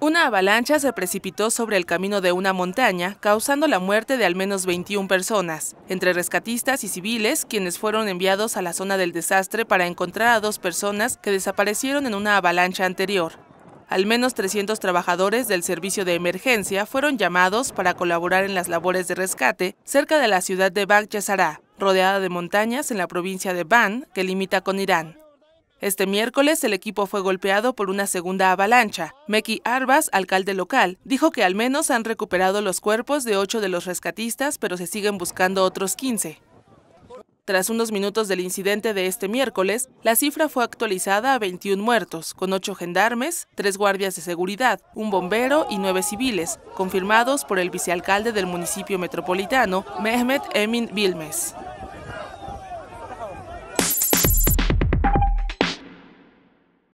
Una avalancha se precipitó sobre el camino de una montaña, causando la muerte de al menos 21 personas, entre rescatistas y civiles, quienes fueron enviados a la zona del desastre para encontrar a dos personas que desaparecieron en una avalancha anterior. Al menos 300 trabajadores del servicio de emergencia fueron llamados para colaborar en las labores de rescate cerca de la ciudad de Bagh rodeada de montañas en la provincia de Ban, que limita con Irán. Este miércoles el equipo fue golpeado por una segunda avalancha. Meki Arbas, alcalde local, dijo que al menos han recuperado los cuerpos de ocho de los rescatistas, pero se siguen buscando otros 15. Tras unos minutos del incidente de este miércoles, la cifra fue actualizada a 21 muertos, con ocho gendarmes, tres guardias de seguridad, un bombero y nueve civiles, confirmados por el vicealcalde del municipio metropolitano, Mehmet Emin Vilmes.